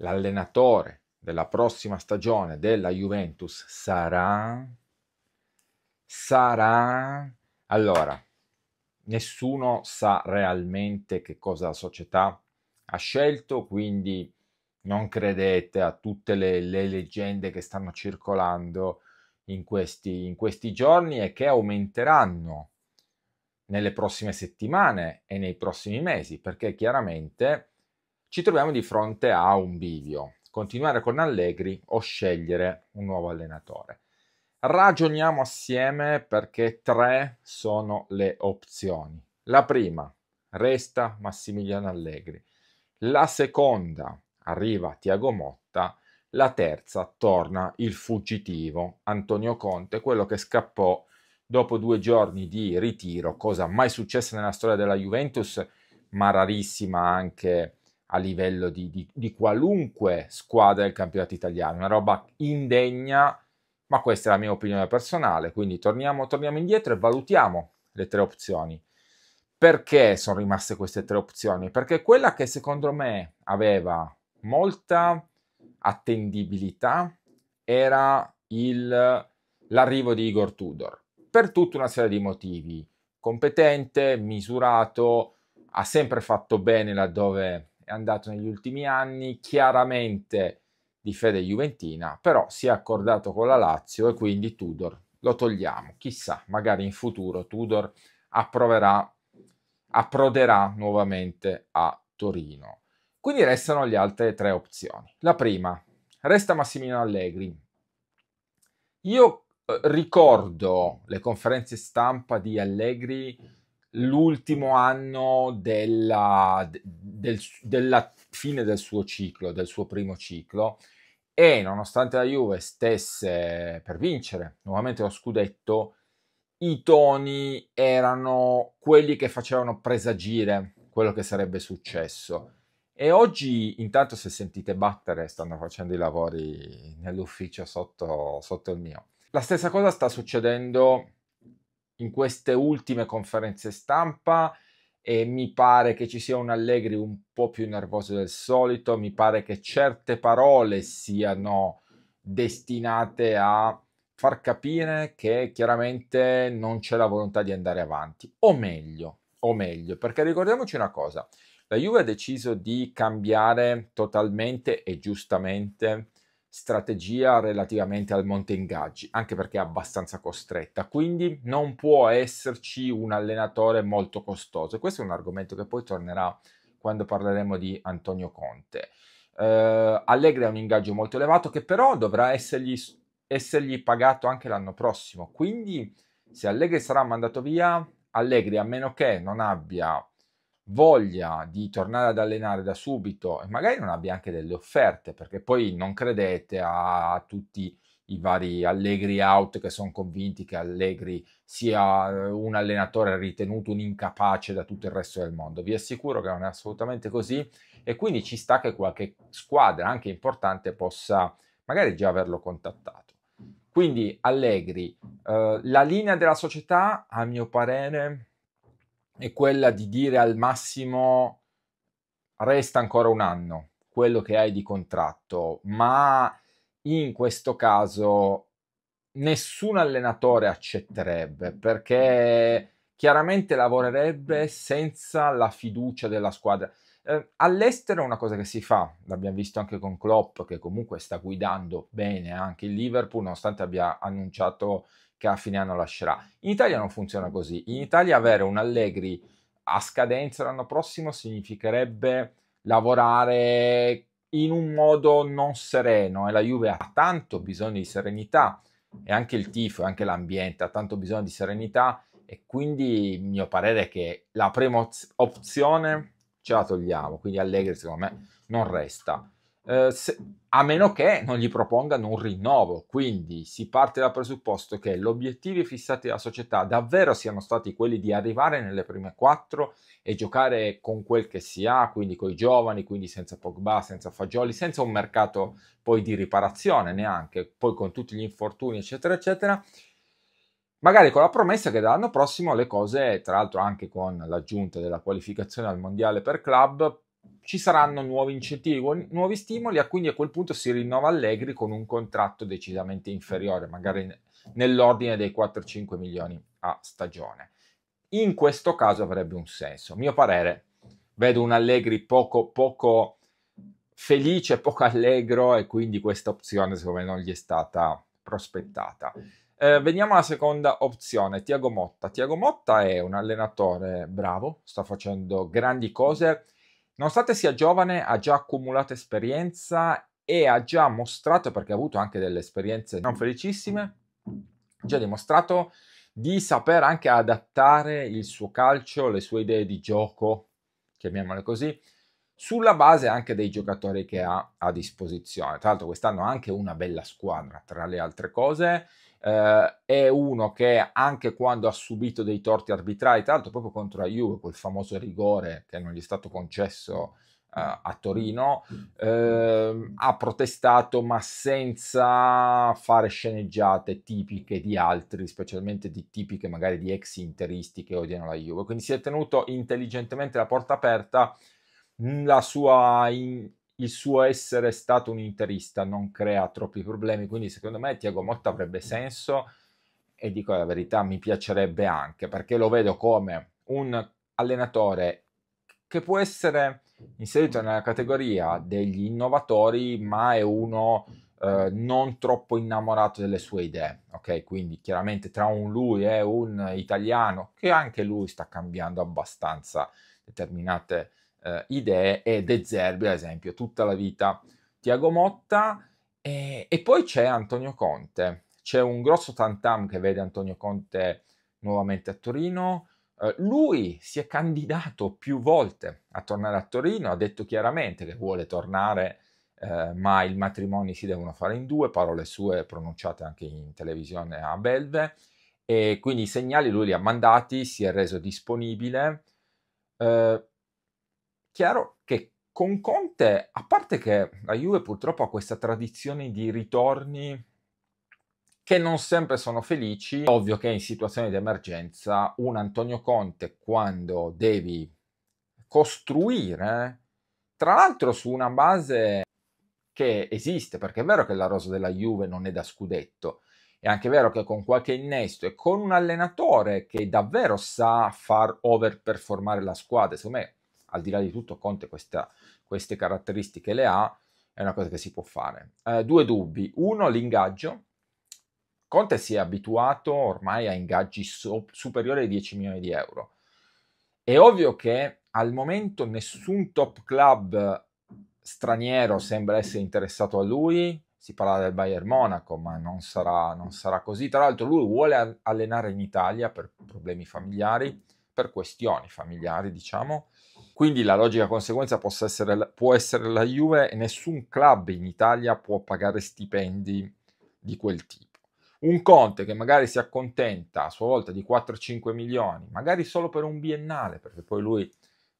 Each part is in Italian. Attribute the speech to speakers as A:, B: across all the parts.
A: l'allenatore della prossima stagione della Juventus sarà... sarà... Allora, nessuno sa realmente che cosa la società ha scelto, quindi non credete a tutte le, le leggende che stanno circolando in questi, in questi giorni e che aumenteranno nelle prossime settimane e nei prossimi mesi, perché chiaramente ci troviamo di fronte a un bivio, continuare con Allegri o scegliere un nuovo allenatore. Ragioniamo assieme perché tre sono le opzioni. La prima, resta Massimiliano Allegri. La seconda, arriva Tiago Motta. La terza, torna il fuggitivo Antonio Conte, quello che scappò dopo due giorni di ritiro, cosa mai successa nella storia della Juventus, ma rarissima anche a livello di, di, di qualunque squadra del campionato italiano, una roba indegna, ma questa è la mia opinione personale, quindi torniamo, torniamo indietro e valutiamo le tre opzioni. Perché sono rimaste queste tre opzioni? Perché quella che secondo me aveva molta attendibilità era il, l'arrivo di Igor Tudor, per tutta una serie di motivi. Competente, misurato, ha sempre fatto bene laddove è andato negli ultimi anni, chiaramente di fede juventina, però si è accordato con la Lazio e quindi Tudor lo togliamo. Chissà, magari in futuro Tudor approverà, approderà nuovamente a Torino. Quindi restano le altre tre opzioni. La prima, resta Massimino Allegri. Io eh, ricordo le conferenze stampa di Allegri l'ultimo anno della, del, della fine del suo ciclo, del suo primo ciclo e nonostante la Juve stesse per vincere nuovamente lo scudetto, i toni erano quelli che facevano presagire quello che sarebbe successo. E oggi, intanto, se sentite battere, stanno facendo i lavori nell'ufficio sotto, sotto il mio. La stessa cosa sta succedendo in queste ultime conferenze stampa e mi pare che ci sia un Allegri un po' più nervoso del solito, mi pare che certe parole siano destinate a far capire che chiaramente non c'è la volontà di andare avanti, o meglio, o meglio, perché ricordiamoci una cosa, la Juve ha deciso di cambiare totalmente e giustamente strategia relativamente al monte ingaggi, anche perché è abbastanza costretta, quindi non può esserci un allenatore molto costoso. Questo è un argomento che poi tornerà quando parleremo di Antonio Conte. Eh, Allegri ha un ingaggio molto elevato che però dovrà essergli, essergli pagato anche l'anno prossimo, quindi se Allegri sarà mandato via, Allegri a meno che non abbia voglia di tornare ad allenare da subito e magari non abbia anche delle offerte, perché poi non credete a tutti i vari Allegri out che sono convinti che Allegri sia eh, un allenatore ritenuto un incapace da tutto il resto del mondo. Vi assicuro che non è assolutamente così e quindi ci sta che qualche squadra anche importante possa magari già averlo contattato. Quindi Allegri, eh, la linea della società a mio parere è quella di dire al massimo resta ancora un anno quello che hai di contratto, ma in questo caso nessun allenatore accetterebbe perché chiaramente lavorerebbe senza la fiducia della squadra. Eh, all'estero è una cosa che si fa, l'abbiamo visto anche con Klopp che comunque sta guidando bene anche il Liverpool nonostante abbia annunciato che a fine anno lascerà. In Italia non funziona così. In Italia avere un Allegri a scadenza l'anno prossimo significherebbe lavorare in un modo non sereno e la Juve ha tanto bisogno di serenità e anche il tifo e anche l'ambiente ha tanto bisogno di serenità e quindi il mio parere è che la prima opzione ce la togliamo, quindi Allegri secondo me non resta eh, se, a meno che non gli propongano un rinnovo. Quindi si parte dal presupposto che gli obiettivi fissati dalla società davvero siano stati quelli di arrivare nelle prime quattro e giocare con quel che si ha, quindi con i giovani, quindi senza Pogba, senza Fagioli, senza un mercato poi di riparazione neanche, poi con tutti gli infortuni, eccetera, eccetera magari con la promessa che dall'anno prossimo le cose, tra l'altro anche con l'aggiunta della qualificazione al mondiale per club, ci saranno nuovi incentivi, nuovi stimoli, e quindi a quel punto si rinnova Allegri con un contratto decisamente inferiore, magari nell'ordine dei 4-5 milioni a stagione. In questo caso avrebbe un senso. A mio parere, vedo un Allegri poco, poco felice, poco allegro e quindi questa opzione secondo me non gli è stata prospettata. Eh, veniamo alla seconda opzione, Tiago Motta. Tiago Motta è un allenatore bravo, sta facendo grandi cose Nonostante sia giovane, ha già accumulato esperienza e ha già mostrato, perché ha avuto anche delle esperienze non felicissime, ha già dimostrato di saper anche adattare il suo calcio, le sue idee di gioco, chiamiamole così, sulla base anche dei giocatori che ha a disposizione. Tra l'altro quest'anno ha anche una bella squadra, tra le altre cose, eh, è uno che anche quando ha subito dei torti arbitrari, tra l'altro proprio contro la Juve, quel famoso rigore che non gli è stato concesso eh, a Torino, eh, ha protestato ma senza fare sceneggiate tipiche di altri, specialmente di tipiche magari di ex interisti che odiano la Juve. Quindi si è tenuto intelligentemente la porta aperta, la sua in- il suo essere stato un interista non crea troppi problemi, quindi secondo me Tiago Motta avrebbe senso e dico la verità, mi piacerebbe anche perché lo vedo come un allenatore che può essere inserito nella categoria degli innovatori, ma è uno eh, non troppo innamorato delle sue idee. Ok, quindi chiaramente tra un lui e un italiano, che anche lui sta cambiando abbastanza determinate eh, idee e De Zerbi, ad esempio, tutta la vita Tiago Motta e, e, poi c'è Antonio Conte. C'è un grosso tantam che vede Antonio Conte nuovamente a Torino. Eh, lui si è candidato più volte a tornare a Torino, ha detto chiaramente che vuole tornare, eh, ma il matrimonio si devono fare in due, parole sue pronunciate anche in televisione a Belve. E quindi i segnali lui li ha mandati, si è reso disponibile. Eh, chiaro che con Conte, a parte che la Juve purtroppo ha questa tradizione di ritorni che non sempre sono felici, ovvio che in situazioni di emergenza un Antonio Conte quando devi costruire, tra l'altro su una base che esiste, perché è vero che la rosa della Juve non è da scudetto, è anche vero che con qualche innesto e con un allenatore che davvero sa far overperformare la squadra, secondo me al di là di tutto Conte questa, queste caratteristiche le ha, è una cosa che si può fare. Eh, due dubbi. Uno, l'ingaggio. Conte si è abituato ormai a ingaggi so- superiori ai 10 milioni di euro. È ovvio che al momento nessun top club straniero sembra essere interessato a lui, si parla del Bayern Monaco, ma non sarà, non sarà così. Tra l'altro lui vuole allenare in Italia per problemi familiari per questioni familiari, diciamo. Quindi la logica conseguenza essere, può essere la Juve e nessun club in Italia può pagare stipendi di quel tipo. Un Conte che magari si accontenta a sua volta di 4-5 milioni, magari solo per un biennale, perché poi lui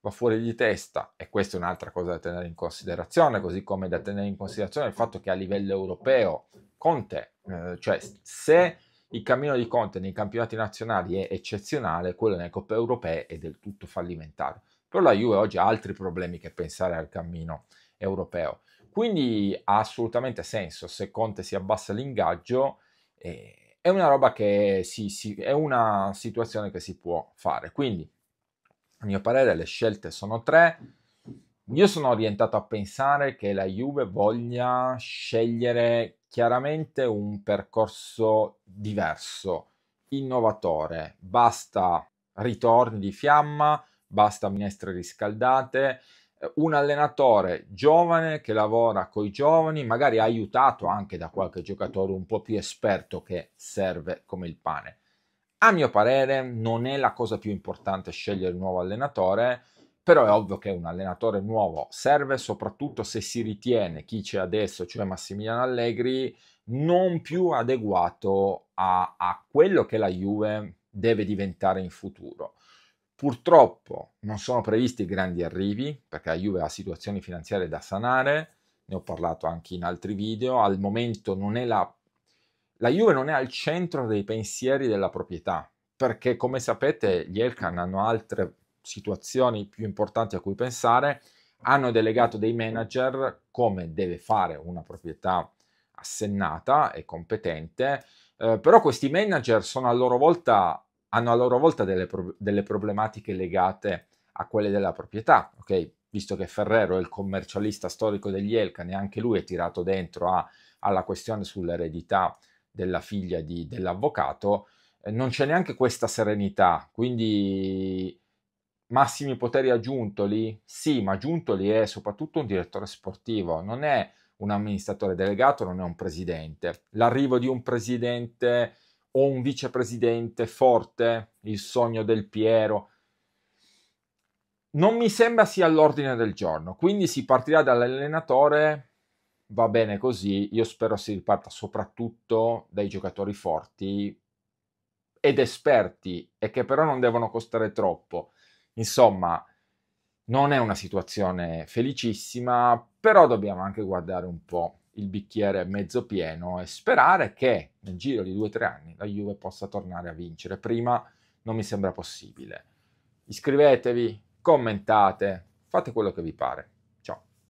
A: va fuori di testa e questa è un'altra cosa da tenere in considerazione, così come da tenere in considerazione il fatto che a livello europeo Conte, eh, cioè se il cammino di Conte nei campionati nazionali è eccezionale, quello nelle coppe europee è del tutto fallimentare. Però la Juve oggi ha altri problemi che pensare al cammino europeo. Quindi ha assolutamente senso se Conte si abbassa l'ingaggio. Eh, è una roba che si, si, è una situazione che si può fare. Quindi, a mio parere, le scelte sono tre. Io sono orientato a pensare che la Juve voglia scegliere chiaramente un percorso diverso, innovatore. Basta ritorni di fiamma, basta minestre riscaldate. Eh, un allenatore giovane che lavora con i giovani, magari aiutato anche da qualche giocatore un po' più esperto che serve come il pane. A mio parere non è la cosa più importante scegliere un nuovo allenatore, però è ovvio che un allenatore nuovo serve soprattutto se si ritiene chi c'è adesso, cioè Massimiliano Allegri, non più adeguato a, a quello che la Juve deve diventare in futuro. Purtroppo non sono previsti grandi arrivi perché la Juve ha situazioni finanziarie da sanare, ne ho parlato anche in altri video, al momento non è la... La Juve non è al centro dei pensieri della proprietà, perché come sapete gli Elkan hanno altre situazioni più importanti a cui pensare, hanno delegato dei manager come deve fare una proprietà assennata e competente, eh, però questi manager sono a loro volta, hanno a loro volta delle, pro- delle, problematiche legate a quelle della proprietà, ok? Visto che Ferrero è il commercialista storico degli Elca, neanche lui è tirato dentro a, alla questione sull'eredità della figlia di, dell'avvocato, eh, non c'è neanche questa serenità, quindi massimi poteri a Giuntoli? Sì, ma Giuntoli è soprattutto un direttore sportivo, non è un amministratore delegato, non è un presidente. L'arrivo di un presidente o un vicepresidente forte, il sogno del Piero, non mi sembra sia all'ordine del giorno, quindi si partirà dall'allenatore, va bene così, io spero si riparta soprattutto dai giocatori forti ed esperti e che però non devono costare troppo. Insomma, non è una situazione felicissima, però dobbiamo anche guardare un po' il bicchiere mezzo pieno e sperare che nel giro di due o tre anni la Juve possa tornare a vincere. Prima non mi sembra possibile. Iscrivetevi, commentate, fate quello che vi pare.